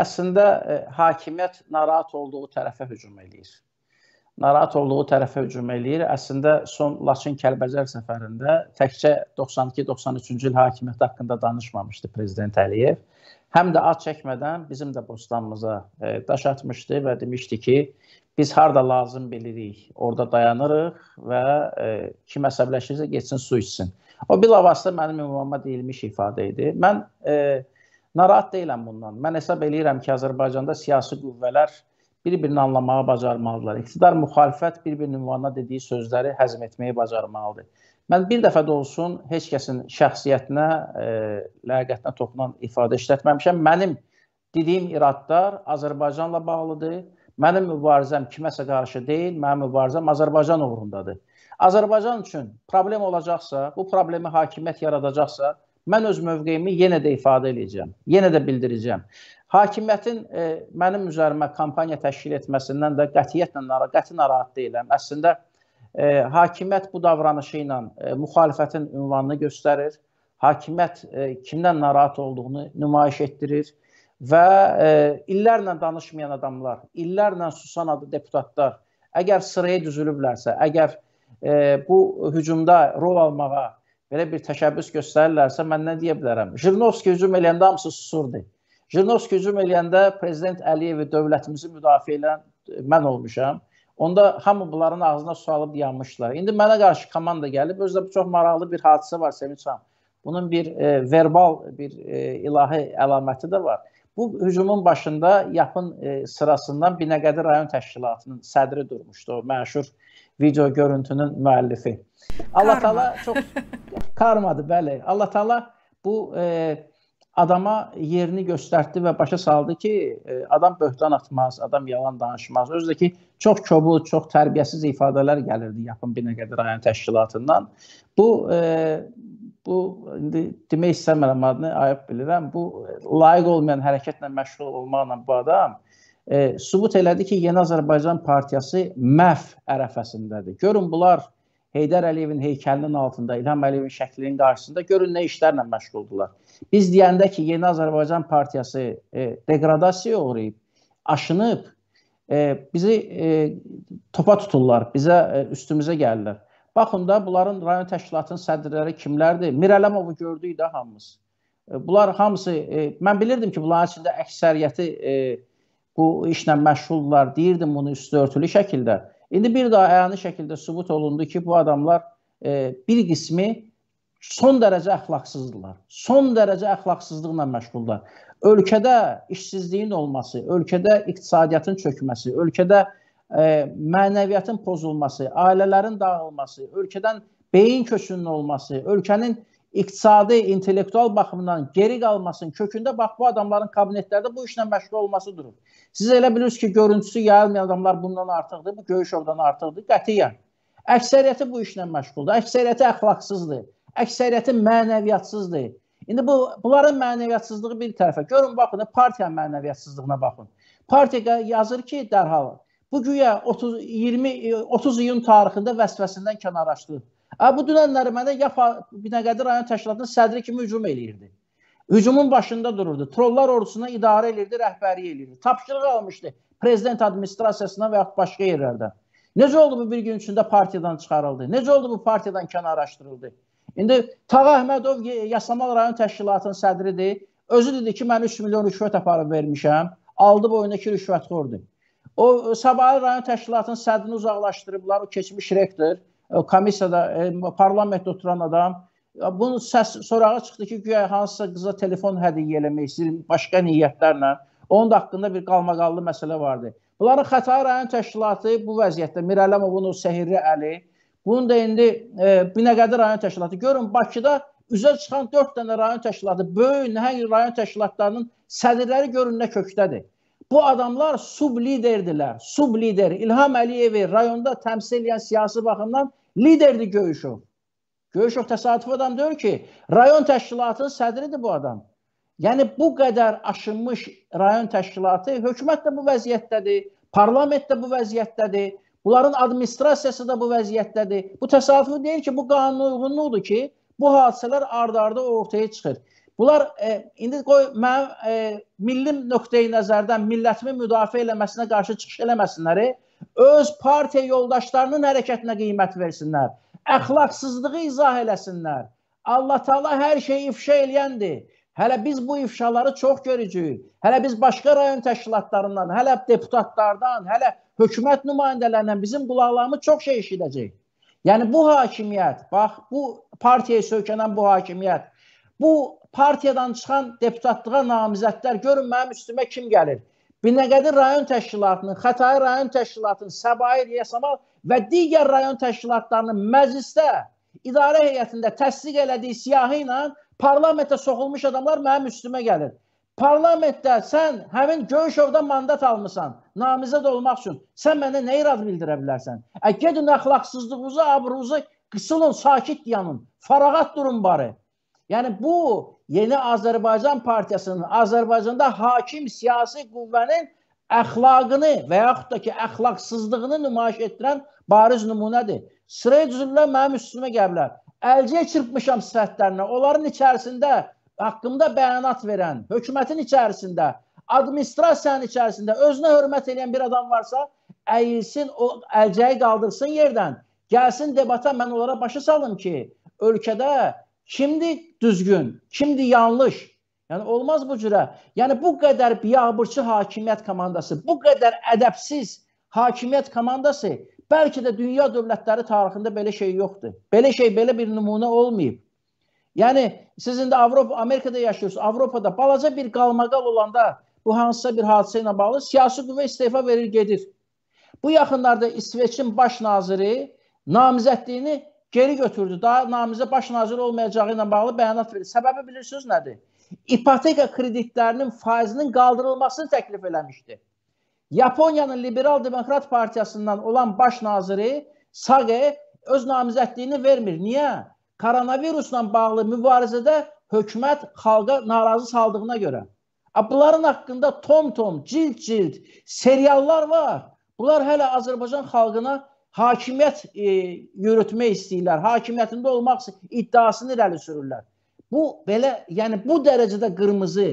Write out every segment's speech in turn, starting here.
əslində ə, e, hakimiyyət narahat olduğu tərəfə hücum eləyir. Narahat olduğu tərəfə hücum eləyir. Əslində son Laçın-Kəlbəcər səfərində təkcə 92-93-cü il hakimiyyət haqqında danışmamışdı prezident Əliyev. Həm də ad çəkmədən bizim də bostanımıza ə, e, daş atmışdı və demişdi ki, biz harda lazım bilirik, orada dayanırıq və ə, e, kim əsəbləşirsə getsin su içsin. O bilavasitə mənim ünvanıma deyilmiş ifadə idi. Mən ə, Narahat deyiləm bundan. Mən hesab eləyirəm ki, Azərbaycanda siyasi qüvvələr bir-birini anlamağı bacarmalıdırlar. İqtidar, müxalifət bir-birinin ünvanına dediyi sözləri həzm etməyi bacarmalıdır. Mən bir dəfə də olsun heç kəsin şəxsiyyətinə, e, ləyaqətinə toxunan ifadə işlətməmişəm. Mənim dediyim iradlar Azərbaycanla bağlıdır. Mənim mübarizəm kiməsə qarşı deyil, mənim mübarizəm Azərbaycan uğrundadır. Azərbaycan üçün problem olacaqsa, bu problemi hakimiyyət yaradacaqsa, Mən öz mövqeyimi yenə də ifadə edəcəm, yenə də bildirəcəm. Hakimiyyətin e, mənim üzərimə kampaniya təşkil etməsindən də qətiyyətlə narahat, qəti narahat deyiləm. Əslində e, hakimiyyət bu davranışı ilə e, müxalifətin ünvanını göstərir. Hakimiyyət e, kimdən narahat olduğunu nümayiş etdirir və e, illərlə danışmayan adamlar, illərlə susan adı deputatlar əgər sıraya düzülüblərsə, əgər e, bu hücumda rol almağa belə bir təşəbbüs göstərirlərsə mən nə deyə bilərəm? Jirinovski hücum eləyəndə hamısı susurdu. Jirinovski hücum eləyəndə prezident Əliyevi dövlətimizi müdafiə edən e, mən olmuşam. Onda hamı bunların ağzına su alıb yanmışlar. İndi mənə qarşı komanda gəlib. Özü də bu çox maraqlı bir hadisə var Sevinç xan. Bunun bir e, verbal bir e, ilahi əlaməti də var. Bu hücumun başında yapın e, sırasından Binəqədi rayon təşkilatının sədri durmuşdu, o məşhur video görüntünün müəllifi. Allah Taala çox karmadı, bəli. Allah Taala bu e, adama yerini göstərdi və başa saldı ki, e, adam böhtan atmaz, adam yalan danışmaz. Özü də ki, çox kobud, çox tərbiyəsiz ifadələr gəlirdi Yapın Binəqədi rayon təşkilatından. Bu e, bu indi demək istəmirəm adını, ayıb bilirəm. Bu e, layiq olmayan hərəkətlə məşğul olmaqla bu adam e, sübut elədi ki, Yeni Azərbaycan Partiyası məhv ərəfəsindədir. Görün bunlar Heydər Əliyevin heykəlinin altında, İlham Əliyevin şəklinin qarşısında görün nə işlərlə məşğuldurlar. Biz deyəndə ki, Yeni Azərbaycan Partiyası e, degradasiyaya uğrayıb, aşınıb, e, bizi e, topa tuturlar, bizə e, üstümüzə gəlirlər. Baxın da bunların rayon təşkilatının sədrləri kimlərdir? Mirələmovu gördük də hamımız. E, bunlar hamısı e, mən bilirdim ki, bunların içində əksəriyyəti e, bu işlə məşğuldurlar. Deyirdim bunu üstörtülü şəkildə. İndi bir daha əyani şəkildə sübut olundu ki, bu adamlar e, bir qismi son dərəcə əxlaqsızdırlar. Son dərəcə əxlaqsızlıqla məşğuldurlar. Ölkədə işsizliyin olması, ölkədə iqtisadiyyatın çökməsi, ölkədə e, mənəviyyatın pozulması, ailələrin dağılması, ölkədən beyin köçünün olması, ölkənin iqtisadi, intellektual baxımdan geri qalmasının kökündə bax bu adamların kabinetlərdə bu işlə məşğul olması durur. Siz elə bilirsiniz ki, görüntüsü yayılmayan adamlar bundan artıqdır, bu görüş oradan artıqdır, qətiyyən. Əksəriyyəti bu işlə məşğuldur, əksəriyyəti əxlaqsızdır, əksəriyyəti mənəviyyatsızdır. İndi bu bunların mənəviyyatsızlığı bir tərəfə. Görün baxın, partiya mənəviyyatsızlığına baxın. Partiya yazır ki, dərhal Bu güya 30 20 30 iyun tarixində vəsvəsindən kənarlaşdı. Hə, bu dünənləri mənə ya Binəqədi rayon təşkilatının sədri kimi hücum eləyirdi. Hücumun başında dururdu. Trollar ordusuna idarə elirdi, rəhbərlik elirdi. Tapşırıq almışdı prezident administrasiyasından və yaxud başqa yerlərdən. Necə oldu bu bir gün içində partiyadan çıxarıldı? Necə oldu bu partiyadan kənarlaşdırıldı? İndi Tağa Əhmədov Yasamal rayon təşkilatının sədridir. Özü dedi ki, mən 3 milyon rüşvət aparıb vermişəm. Aldı boyundakı rüşvətxordur. O Sabahı rayon təşkilatının sədrini uzaqlaşdırıblar, o keçmiş rektor, komissiyada, e, parlamentdə oturan adam. Bunun səs sorağa çıxdı ki, güya hansısa qıza telefon hədiyyə eləmək istəyir, başqa niyyətlərlə. Onun da haqqında bir qalmaqallı məsələ vardı. Bunların Xətai rayon təşkilatı bu vəziyyətdə Mirələmovun o sehirli əli, bunun da indi e, Binəqədi rayon təşkilatı. Görün Bakıda üzə çıxan 4 dənə rayon təşkilatı, böyük nəhəng rayon təşkilatlarının sədirləri görün nə kökdədir. Bu adamlar subliderdirlər. Sublider İlham Əliyevi rayonda təmsil edən siyasi baxımdan liderdir Göyüşov. Göyüşov təsadüfi adam deyil ki, rayon təşkilatının sədridir bu adam. Yəni bu qədər aşınmış rayon təşkilatı, hökumət də bu vəziyyətdədir, parlament də bu vəziyyətdədir. Bunların administrasiyası da bu vəziyyətdədir. Bu təsadüfi deyil ki, bu qanuna uyğunluqdur ki, bu hadisələr ardarda -arda ortaya çıxır. Bunlar e, indi qoy mənim e, milli nöqteyi nəzərdən millətimi müdafiə eləməsinə qarşı çıxış eləməsinlər. Öz partiya yoldaşlarının hərəkətinə qiymət versinlər. Əxlaqsızlığı izah eləsinlər. Allah Taala hər şeyi ifşa eləyəndir. Hələ biz bu ifşaları çox görəcəyik. Hələ biz başqa rayon təşkilatlarından, hələ deputatlardan, hələ hökumət nümayəndələrindən bizim qulaqlarımız çox şey eşidəcək. Yəni bu hakimiyyət, bax bu partiyaya söykənən bu hakimiyyət Bu partiyadan çıxan deputatlığa namizədlər görün mənim üstümə kim gəlir. Binəqədi rayon təşkilatının, Xətai rayon təşkilatının, Səbail, Yasamal və digər rayon təşkilatlarının məclisdə, idarə heyətində təsdiq elədiyi siyahı ilə parlamentə soxulmuş adamlar mənim üstümə gəlir. Parlamentdə sən həmin Göyşovdan mandat almısan, namizəd olmaq üçün sən mənə nə irad bildirə bilərsən? Ə e, gedin əxlaqsızlığınızı, abrunuzu qısılın, sakit yanın, farağat durun bari. Yəni bu Yeni Azərbaycan Partiyasının Azərbaycanda hakim siyasi qüvvənin əxlaqını və yaxud da ki, əxlaqsızlığını nümayiş etdirən bariz nümunədir. Sıraya düzülürlər mənim üstümə gəlirlər. Əlciyə çırpmışam sifətlərinə. Onların içərisində haqqımda bəyanat verən, hökumətin içərisində, administrasiyanın içərisində özünə hörmət edən bir adam varsa, əyilsin, o əlcəyi qaldırsın yerdən. Gəlsin debata mən onlara başa salım ki, ölkədə Kimdir düzgün, kimdir yanlış? Yəni olmaz bu cürə. Yəni bu qədər biabırçı hakimiyyət komandası, bu qədər ədəbsiz hakimiyyət komandası bəlkə də dünya dövlətləri tarixində belə şey yoxdur. Belə şey, belə bir nümunə olmayıb. Yəni siz indi Avropa, Amerikada yaşayırsınız. Avropada balaca bir qalmaqal olanda bu hansısa bir hadisə ilə bağlı siyasi qüvvə istefa verir, gedir. Bu yaxınlarda İsveçin baş naziri namizədliyini geri götürdü. Daha namizə baş nazir olmayacağı ilə bağlı bəyanat verdi. Səbəbi bilirsiniz nədir? İpoteka kreditlərinin faizinin qaldırılmasını təklif eləmişdi. Yaponiyanın Liberal Demokrat Partiyasından olan baş naziri Sage öz namizədliyini vermir. Niyə? Koronavirusla bağlı mübarizədə hökumət xalqa narazı saldığına görə. Bunların haqqında tom-tom, cild-cild seriallar var. Bunlar hələ Azərbaycan xalqına hakimiyyət e, yürütmək istəyirlər, hakimiyyətində olmaq iddiasını irəli sürürlər. Bu belə, yəni bu dərəcədə qırmızı,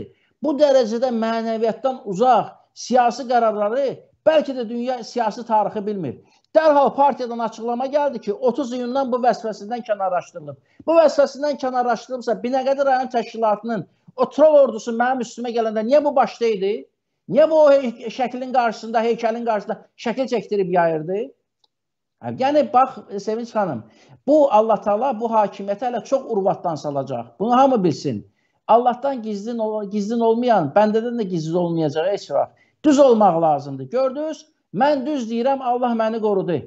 bu dərəcədə mənəviyyatdan uzaq siyasi qərarları bəlkə də dünya siyasi tarixi bilmir. Dərhal partiyadan açıqlama gəldi ki, 30 iyundan bu vəzifəsindən kənarlaşdırılıb. Bu vəzifəsindən kənarlaşdırılıbsa, Binəqədi rayon təşkilatının o troll ordusu mənim üstümə gələndə niyə bu başda idi? Niyə bu şəklin qarşısında, heykəlin qarşısında şəkil çəkdirib yayırdı? Yəni, bax, Sevinç xanım, bu Allah Taala bu hakimiyyəti hələ çox urvatdan salacaq. Bunu hamı bilsin. Allahdan gizlin, gizlin olmayan, bəndədən də gizli olmayacaq heç vaxt. Düz olmaq lazımdır. Gördünüz? Mən düz deyirəm, Allah məni qorudu.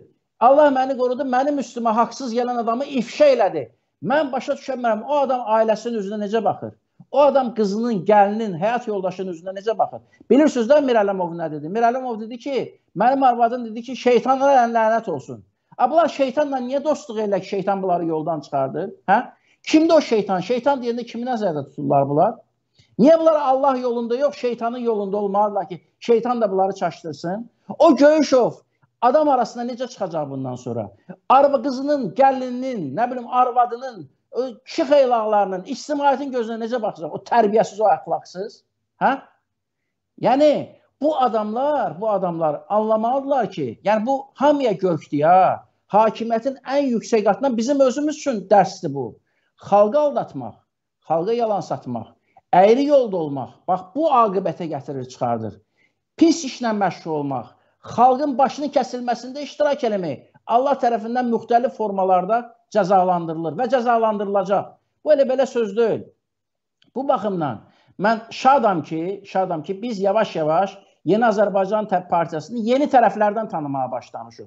Allah məni qorudu, mənim üstümə haqsız gələn adamı ifşa elədi. Mən başa düşə bilmərəm, o adam ailəsinin üzünə necə baxır? O adam qızının, gəlinin, həyat yoldaşının üzünə necə baxır? Bilirsiniz də Mirəlimov nə dedi? Mirəlimov dedi ki, mənim arvadım dedi ki, şeytanla lənət olsun. A bunlar şeytanla niyə dostluq elə ki, şeytan bunları yoldan çıxardı? Hə? Kimdə o şeytan? Şeytan deyəndə kimi nəzərdə tuturlar bunlar? Niyə bunlar Allah yolunda yox, şeytanın yolunda olmalıdırlar ki, şeytan da bunları çaşdırsın? O Göyüşov adam arasında necə çıxacaq bundan sonra? Arva qızının, gəlinin, nə bilim arvadının kişi xeylanlarının istimaliyyətin gözünə necə baxacaq? O tərbiyəsiz, o əxlaqsız. Hə? Yəni bu adamlar, bu adamlar anlamalıdırlar ki, yəni bu hamıya gökdür ya. Hakimiyyətin ən yüksək qatından bizim özümüz üçün dərsdir bu. Xalqı aldatmaq, xalqa yalan satmaq, əyri yolda olmaq, bax bu aqibətə gətirir, çıxardır. Pis işlə məşğul olmaq, xalqın başının kəsilməsində iştirak eləmək, Allah tərəfindən müxtəlif formalarda cəzalandırılır və cəzalandırılacaq. Bu elə belə söz deyil. Bu baxımdan mən şadam ki, şadam ki biz yavaş-yavaş Yeni Azərbaycan Partiyasını yeni tərəflərdən tanımağa başlamışıq.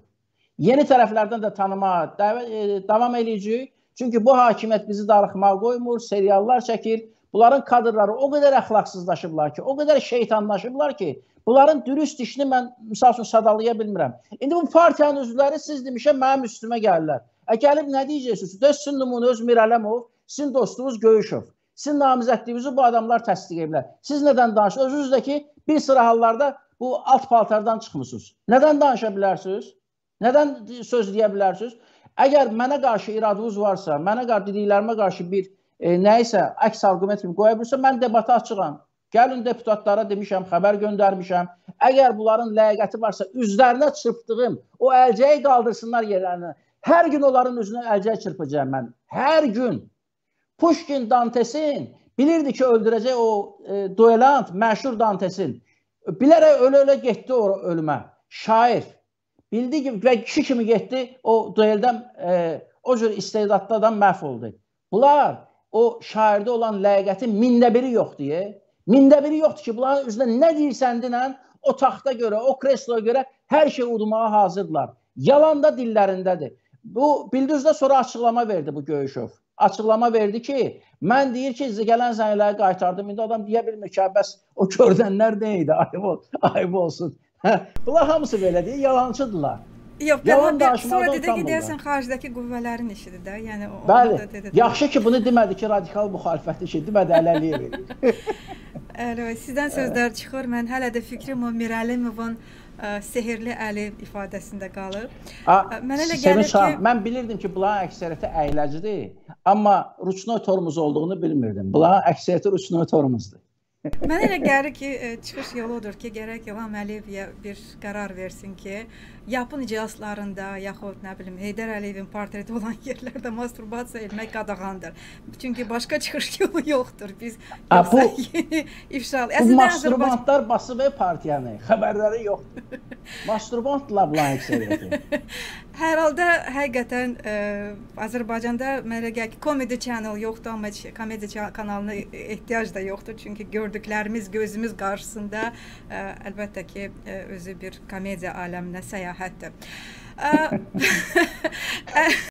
Yeni tərəflərdən də tanımağa e, davam edəcəyik. Çünki bu hakimiyyət bizi darıxmağa qoymur, seriallar çəkir, Bunların kadrları o qədər əxlaqsızlaşıblar ki, o qədər şeytanlaşıblar ki, bunların dürüst işini mən məsəl üçün sadalaya bilmirəm. İndi bu partiyanın üzvləri siz demişəm mənim üstümə gəlirlər. Ə e, gəlib nə deyəcəksiniz? Sizin nümunəniz Mirələmov, sizin dostunuz Göyüşov. Sizin namizədliyinizi bu adamlar təsdiq ediblər. Siz nədən danışırsınız? Özünüz də ki, bir sıra hallarda bu alt paltardan çıxmısınız. Nədən danışa bilərsiniz? Nədən söz deyə bilərsiniz? Əgər mənə qarşı iradınız varsa, mənə qarşı dediklərimə qarşı bir e, nəyisə əks arqument kimi qoya bilirsə, mən debatı açıqam. Gəlin deputatlara demişəm, xəbər göndərmişəm. Əgər bunların ləyaqəti varsa, üzlərinə çırpdığım o əlcəyi qaldırsınlar yerlərinə. Hər gün onların üzünə əlcək çırpacağam mən. Hər gün. Pushkin Dantesin bilirdi ki, öldürəcək o e, duelant məşhur Dantesin. Bilərək ölə-ölə getdi o ölümə. Şair. Bildi ki, və kişi kimi getdi, o dueldən e, o cür istedadlı adam məhv oldu. Bunlar o şairdə olan ləyaqətin mində biri yoxdur. Ye. Mində biri yoxdur ki, bunların üzrə nə deyirsən dinən, o taxta görə, o kresloya görə hər şey udmağa hazırdılar. Yalan da dillərindədir. Bu Bilduzda sonra açıqlama verdi bu Göyüşov. Açıqlama verdi ki, mən deyir ki, gələn zəngləri qaytardım. İndi adam deyə bilmir ki, hə, bəs o gördənlər nə idi? Ayıb, ol, ayıb olsun. Hə, bunlar hamısı belə deyir, yalancıdırlar. Yox, yalan danışmaqdan Sonra dedi ki, deyəsən xaricdəki qüvvələrin işidir də. Yəni o Bəli. da dedi. Yaxşı ki, bunu demədi ki, radikal müxalifətin işidir, demədi Ələliyev. Əli, sizdən sözlər çıxır. Mən hələ də fikrim o Mirəlimovun e, sehrli əli ifadəsində qalır. A, e, Mənə elə gəlir ki, sağ, mən bilirdim ki, bunların əksəriyyəti əyləcidir, amma ruçnoy tormuz olduğunu bilmirdim. Bunların əksəriyyəti ruçnoy tormuzdur. Mən elə gəlir ki, e, çıxış yolu odur ki, gərək İlham Əliyev bir qərar versin ki, yapın iclaslarında yaxud nə bilim Heydər Əliyevin portreti olan yerlərdə masturbasiya etmək qadağandır. Çünki başqa çıxış yolu yoxdur. Biz A, bu yeni ifşal. Əslində masturbantlar basıb partiyanı, xəbərləri yoxdur. Masturbantla blank seyrədir. Hər halda həqiqətən ə, e, Azərbaycanda mənə gəlir ki, comedy channel yoxdur, amma komediya kanalına ehtiyac da yoxdur, çünki gördüklərimiz gözümüz qarşısında ə, e, əlbəttə ki, ə, e, özü bir komediya aləminə səyahətdir.